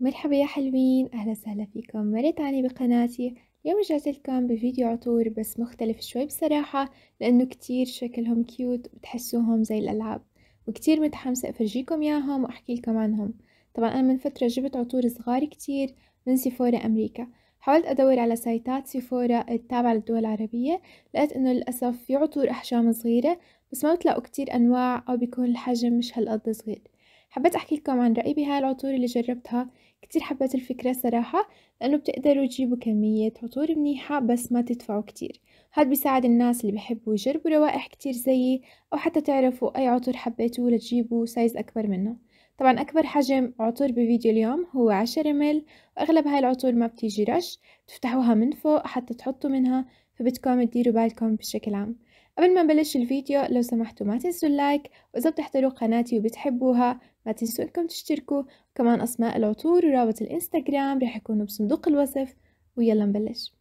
مرحبا يا حلوين أهلا وسهلا فيكم مرة تانية بقناتي اليوم رجعت لكم بفيديو عطور بس مختلف شوي بصراحة لأنه كتير شكلهم كيوت بتحسوهم زي الألعاب وكتير متحمسة أفرجيكم ياهم وأحكي لكم عنهم طبعا أنا من فترة جبت عطور صغار كتير من سيفورا أمريكا حاولت أدور على سايتات سيفورا التابعة للدول العربية لقيت إنه للأسف في عطور أحجام صغيرة بس ما بتلاقوا كتير أنواع أو بيكون الحجم مش هالقد صغير حبيت أحكي لكم عن رأيي بهاي العطور اللي جربتها كتير حبيت الفكرة صراحة لأنه بتقدروا تجيبوا كمية عطور منيحة بس ما تدفعوا كتير هاد بيساعد الناس اللي بحبوا يجربوا روائح كتير زيي أو حتى تعرفوا أي عطور حبيتوه لتجيبوا سايز أكبر منه طبعا أكبر حجم عطور بفيديو اليوم هو 10 مل وأغلب هاي العطور ما بتيجي رش بتفتحوها من فوق حتى تحطوا منها فبدكم تديروا بالكم بشكل عام قبل ما نبلش الفيديو لو سمحتوا ما تنسوا اللايك وإذا بتحضروا قناتي وبتحبوها ما تنسوا انكم تشتركوا وكمان اسماء العطور ورابط الانستغرام رح يكونوا بصندوق الوصف ويلا نبلش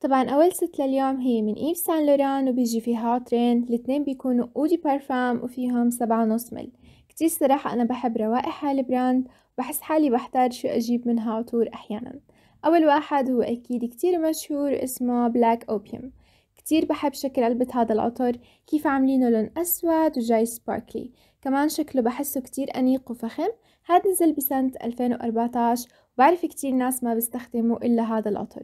طبعا اول ست لليوم هي من ايف سان لوران وبيجي فيها عطرين الاثنين بيكونوا اودي بارفام وفيهم سبعة ونص مل كتير صراحة انا بحب روائح هالبراند بحس حالي بحتاج شو اجيب منها عطور احيانا اول واحد هو اكيد كتير مشهور اسمه بلاك اوبيوم كتير بحب شكل علبة هذا العطر كيف عاملينه لون أسود وجاي سباركلي كمان شكله بحسه كتير أنيق وفخم هاد نزل بسنة 2014 وبعرف كتير ناس ما بيستخدموا إلا هذا العطر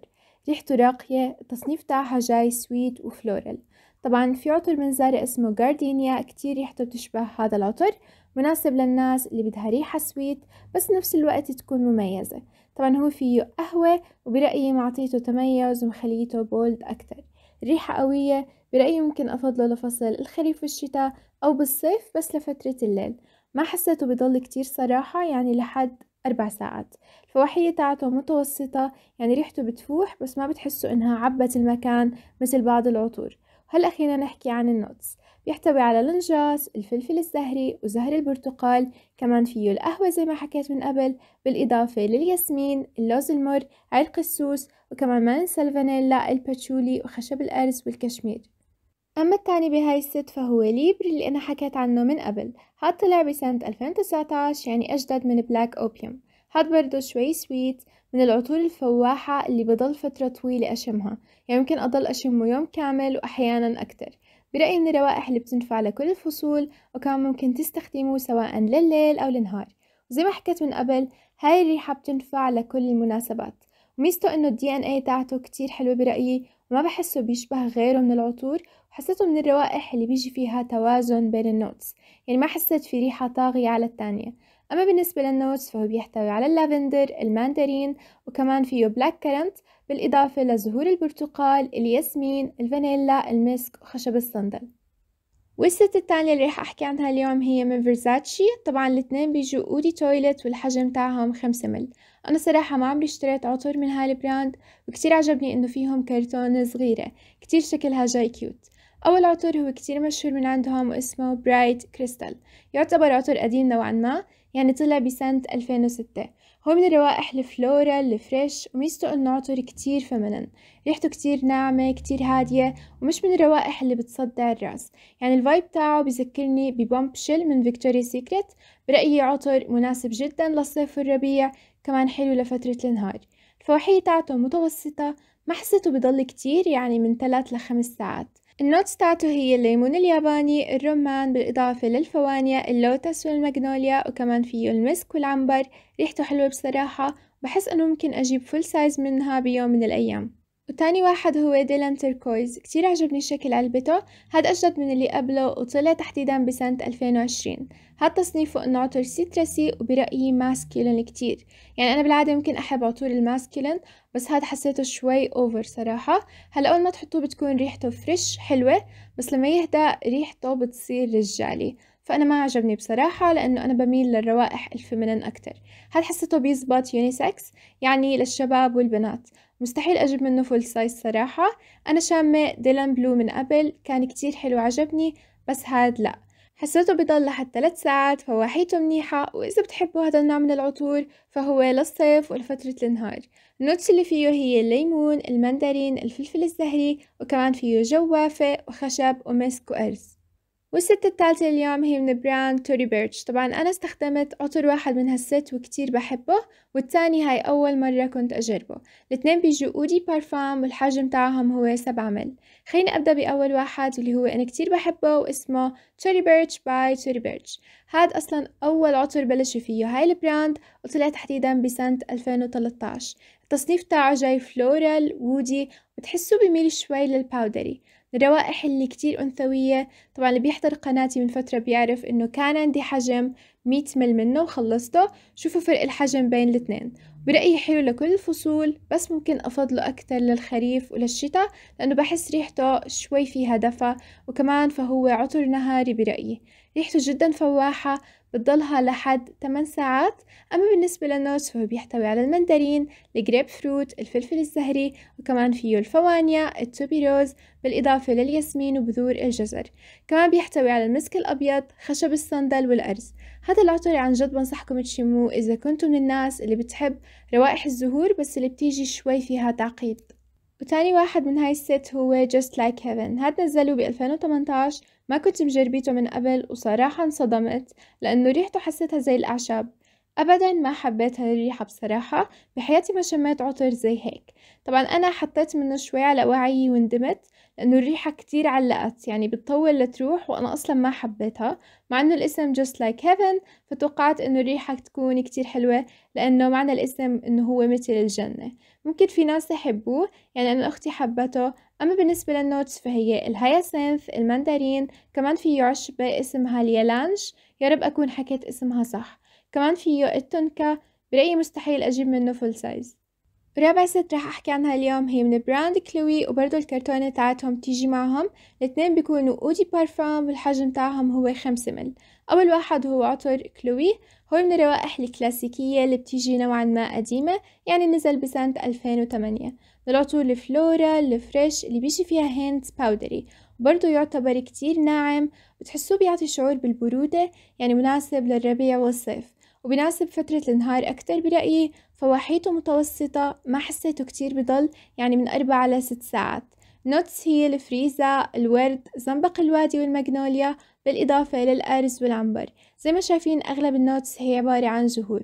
ريحته راقية التصنيف تاعها جاي سويت وفلورال طبعا في عطر من زارة اسمه جاردينيا كتير ريحته بتشبه هذا العطر مناسب للناس اللي بدها ريحة سويت بس نفس الوقت تكون مميزة طبعا هو فيه قهوة وبرأيي معطيته تميز ومخليته بولد أكتر ريحة قوية برأيي ممكن أفضله لفصل الخريف والشتاء أو بالصيف بس لفترة الليل ما حسيته بضل كتير صراحة يعني لحد أربع ساعات الفواحية تاعته متوسطة يعني ريحته بتفوح بس ما بتحسوا إنها عبت المكان مثل بعض العطور هلأ خلينا نحكي عن النوتس بيحتوي على النجاس الفلفل الزهري وزهر البرتقال كمان فيه القهوة زي ما حكيت من قبل بالإضافة للياسمين اللوز المر عرق السوس وكمان ما ننسى الفانيلا الباتشولي وخشب الارز والكشمير أما التاني بهاي الست فهو ليبري اللي أنا حكيت عنه من قبل هاد طلع بسنة 2019 يعني أجدد من بلاك أوبيوم هاد برضه شوي سويت من العطور الفواحة اللي بضل فترة طويلة أشمها يعني ممكن أضل أشمه يوم كامل وأحيانا أكتر برأيي من الروائح اللي بتنفع لكل الفصول وكان ممكن تستخدمه سواء لليل أو للنهار وزي ما حكيت من قبل هاي الريحة بتنفع لكل المناسبات ميزته انه الدي ان اي تاعته كتير حلوة برأيي وما بحسه بيشبه غيره من العطور وحسيته من الروائح اللي بيجي فيها توازن بين النوتس يعني ما حسيت في ريحة طاغية على التانية أما بالنسبة للنوتس فهو بيحتوي على اللافندر الماندرين وكمان فيه بلاك كرنت بالإضافة لزهور البرتقال الياسمين الفانيلا المسك وخشب الصندل والست التانية اللي رح أحكي عنها اليوم هي من فيرزاتشي طبعا الاتنين بيجوا أودي تويلت والحجم تاعهم خمسة مل أنا صراحة ما عمري اشتريت عطور من هالبراند وكتير عجبني إنه فيهم كرتونة صغيرة كتير شكلها جاي كيوت أول عطور هو كتير مشهور من عندهم واسمه برايت كريستال يعتبر عطر قديم نوعا ما يعني طلع بسنة 2006 هو من روائح الفلورا الفريش وميزته انه عطر كتير فمنن ريحته كتير ناعمة كتير هادية ومش من الروائح اللي بتصدع الراس يعني الفايب تاعه بذكرني ببامب شيل من فيكتوريا سيكريت برأيي عطر مناسب جدا للصيف والربيع كمان حلو لفترة النهار الفواحية تاعته متوسطة ما حسيته بضل كتير يعني من 3 لخمس ساعات النوتس تاعته هي الليمون الياباني الرمان بالإضافة للفوانيا اللوتس والماجنوليا وكمان فيه المسك والعنبر ريحته حلوة بصراحة بحس أنه ممكن أجيب فول سايز منها بيوم من الأيام وتاني واحد هو ديلان تركويز كتير عجبني شكل علبته هاد أجدد من اللي قبله وطلع تحديدا بسنة 2020 هاد تصنيفه إنه عطر سيترسي وبرأيي ماسكيلن كتير يعني أنا بالعادة ممكن أحب عطور الماسكيلن بس هاد حسيته شوي أوفر صراحة هلا أول ما تحطوه بتكون ريحته فريش حلوة بس لما يهدى ريحته بتصير رجالي فأنا ما عجبني بصراحة لأنه أنا بميل للروائح الفيمينين أكتر هاد حسيته بيزبط يونيسكس يعني للشباب والبنات مستحيل أجيب منه فول سايز صراحة أنا شامة ديلان بلو من قبل كان كتير حلو عجبني بس هاد لأ حسيته بضل لحد 3 ساعات فواحيته منيحة وإذا بتحبوا هذا النوع من العطور فهو للصيف ولفترة النهار النوتس اللي فيه هي الليمون المندرين الفلفل الزهري وكمان فيه جوافة وخشب ومسك وأرز والست الثالثة اليوم هي من براند توري بيرتش طبعا أنا استخدمت عطر واحد من هالست وكتير بحبه والتاني هاي أول مرة كنت أجربه الاتنين بيجوا أودي بارفام والحجم تاعهم هو 7 مل خليني أبدأ بأول واحد اللي هو أنا كتير بحبه واسمه توري بيرتش باي توري بيرتش هاد أصلا أول عطر بلشوا فيه هاي البراند وطلع تحديدا بسنة 2013 التصنيف تاعه جاي فلورال وودي بتحسه بميل شوي للباودري الروائح اللي كتير أنثوية طبعا اللي بيحضر قناتي من فترة بيعرف إنه كان عندي حجم 100 مل منه وخلصته شوفوا فرق الحجم بين الاثنين برأيي حلو لكل الفصول بس ممكن أفضله أكتر للخريف وللشتاء لأنه بحس ريحته شوي فيها دفى وكمان فهو عطر نهاري برأيي ريحته جدا فواحة بتضلها لحد 8 ساعات أما بالنسبة للنوتس فهو بيحتوي على المندرين الجريب فروت الفلفل الزهري وكمان فيه الفوانيا التوبي روز بالإضافة للياسمين وبذور الجزر كمان بيحتوي على المسك الأبيض خشب الصندل والأرز هذا العطر عن جد بنصحكم تشموه إذا كنتم من الناس اللي بتحب روائح الزهور بس اللي بتيجي شوي فيها تعقيد وتاني واحد من هاي الست هو Just Like Heaven هاد نزلوه ب 2018 ما كنت مجربيته من قبل وصراحة انصدمت لأنه ريحته حسيتها زي الأعشاب أبدا ما حبيت هالريحة بصراحة بحياتي ما شميت عطر زي هيك طبعا أنا حطيت منه شوي على وعيي وندمت لأنه الريحة كتير علقت يعني بتطول لتروح وأنا أصلا ما حبيتها مع أنه الاسم just like heaven فتوقعت أنه الريحة تكون كتير حلوة لأنه معنى الاسم أنه هو مثل الجنة ممكن في ناس يحبوه يعني أنا أختي حبته أما بالنسبة للنوتس فهي الهياسينث المندرين كمان فيه عشبة اسمها اليلانج يا رب أكون حكيت اسمها صح كمان فيه التونكا برأيي مستحيل أجيب منه فول سايز ورابع ست راح احكي عنها اليوم هي من براند كلوي وبرضه الكرتونة تاعتهم بتيجي معهم الاثنين بيكونوا اودي بارفام والحجم تاعهم هو خمسة مل اول واحد هو عطر كلوي هو من الروائح الكلاسيكية اللي بتيجي نوعا ما قديمة يعني نزل بسنة 2008 من العطور الفلورا الفريش اللي بيجي فيها هينت باودري برضه يعتبر كتير ناعم بتحسوه بيعطي شعور بالبرودة يعني مناسب للربيع والصيف وبناسب فترة النهار أكتر برأيي فواحيته متوسطة ما حسيته كتير بضل يعني من أربعة ست ساعات نوتس هي الفريزة الورد زنبق الوادي والماجنوليا بالإضافة للأرز والعنبر زي ما شايفين أغلب النوتس هي عبارة عن زهور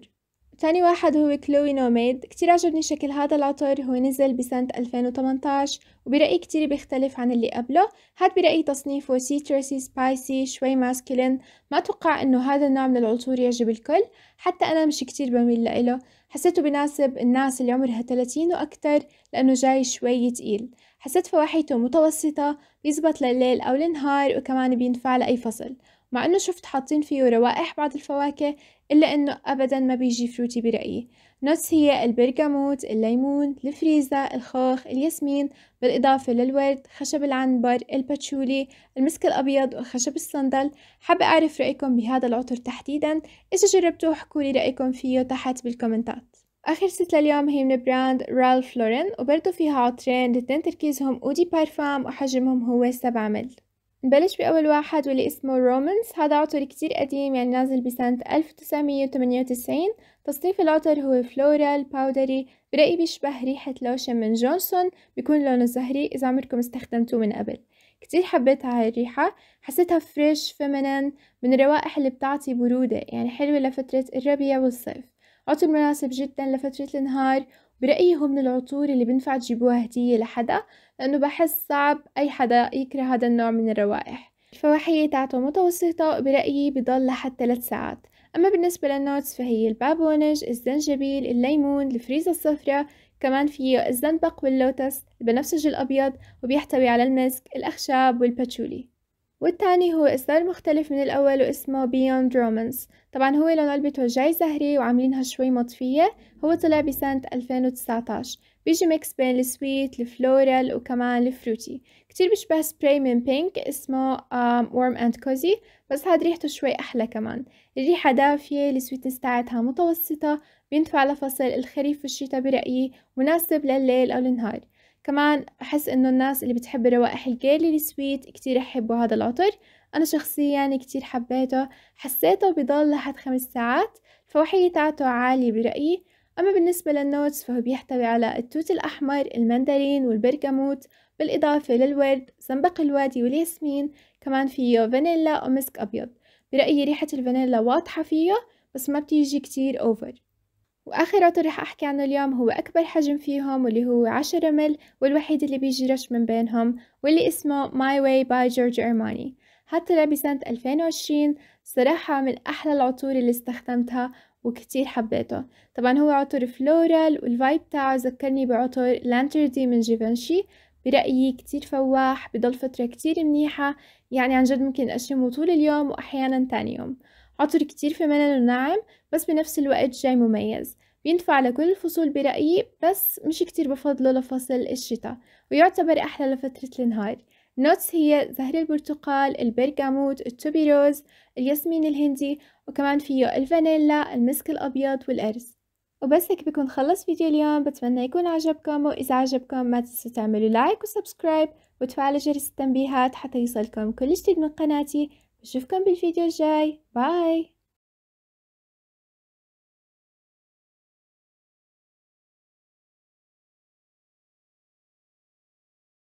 تاني واحد هو كلوي نوميد كتير عجبني شكل هذا العطر هو نزل بسنة 2018 وبرأيي كتير بيختلف عن اللي قبله هاد برأيي تصنيفه سيترسي سبايسي شوي ماسكلين ما أتوقع إنه هذا النوع من العطور يعجب الكل حتى أنا مش كتير بميل لإله حسيته بناسب الناس اللي عمرها 30 وأكتر لأنه جاي شوي تقيل حسيت فواحيته متوسطة بيزبط لليل أو النهار وكمان بينفع لأي فصل مع انه شفت حاطين فيه روائح بعض الفواكه الا انه ابدا ما بيجي فروتي برأيي نوتس هي البرغموت، الليمون، الفريزة، الخوخ، الياسمين بالاضافة للورد، خشب العنبر، الباتشولي، المسك الابيض وخشب الصندل حابة اعرف رأيكم بهذا العطر تحديدا اذا جربتوه حكولي رأيكم فيه تحت بالكومنتات آخر ست لليوم هي من براند رالف لورين وبرضو فيها عطرين الاتنين تركيزهم اودي بارفام وحجمهم هو 7 مل نبلش بأول واحد واللي اسمه رومانس هذا عطر كتير قديم يعني نازل بسنة 1998 تصنيف العطر هو فلورال باودري برأيي بيشبه ريحة لوشن من جونسون بيكون لونه زهري إذا عمركم استخدمتوه من قبل كتير حبيت هاي الريحة حسيتها فريش فمنن من الروائح اللي بتعطي برودة يعني حلوة لفترة الربيع والصيف عطر مناسب جدا لفترة النهار برأيي هو من العطور اللي بنفع تجيبوها هدية لحدا لأنه بحس صعب أي حدا يكره هذا النوع من الروائح الفواحية تاعته متوسطة برأيي بضل لحد ثلاث ساعات أما بالنسبة للنوتس فهي البابونج، الزنجبيل، الليمون، الفريزة الصفراء كمان فيه الزنبق واللوتس، البنفسج الأبيض وبيحتوي على المسك، الأخشاب والباتشولي والتاني هو إصدار مختلف من الأول واسمه Beyond Romance طبعا هو لون علبته جاي زهري وعاملينها شوي مطفية هو طلع بسنة 2019 بيجي ميكس بين السويت الفلورال وكمان الفروتي كتير بيشبه سبراي من بينك اسمه Warm اند كوزي بس هاد ريحته شوي أحلى كمان الريحة دافية السويتنس تاعتها متوسطة بينفع لفصل الخريف والشتاء برأيي مناسب لليل أو النهار كمان أحس إنه الناس اللي بتحب الروائح الجيلي السويت كتير يحبوا هذا العطر أنا شخصيا كتير حبيته حسيته بضل لحد خمس ساعات الفوحية تاعته عالية برأيي أما بالنسبة للنوتس فهو بيحتوي على التوت الأحمر المندرين والبرغموت بالإضافة للورد زنبق الوادي والياسمين كمان فيه فانيلا ومسك أبيض برأيي ريحة الفانيلا واضحة فيه بس ما بتيجي كتير أوفر وآخر عطر رح أحكي عنه اليوم هو أكبر حجم فيهم واللي هو 10 مل والوحيد اللي بيجي رش من بينهم واللي اسمه ماي واي باي جورج ارماني هاد طلع بسنة 2020 صراحة من أحلى العطور اللي استخدمتها وكتير حبيته طبعا هو عطر فلورال والفايب تاعه ذكرني بعطر لانتردي من جيفنشي برأيي كتير فواح بضل فترة كتير منيحة يعني عن جد ممكن أشمه طول اليوم وأحيانا تاني يوم عطر كتير في منن وناعم بس بنفس الوقت جاي مميز بينفع لكل الفصول برأيي بس مش كتير بفضله لفصل الشتاء ويعتبر أحلى لفترة النهار النوتس هي زهر البرتقال البرغاموت، التوبيروز الياسمين الهندي وكمان فيه الفانيلا المسك الأبيض والأرز وبس هيك بكون خلص فيديو اليوم بتمنى يكون عجبكم وإذا عجبكم ما تنسوا تعملوا لايك وسبسكرايب وتفعلوا جرس التنبيهات حتى يصلكم كل جديد من قناتي بشوفكم بالفيديو الجاي باي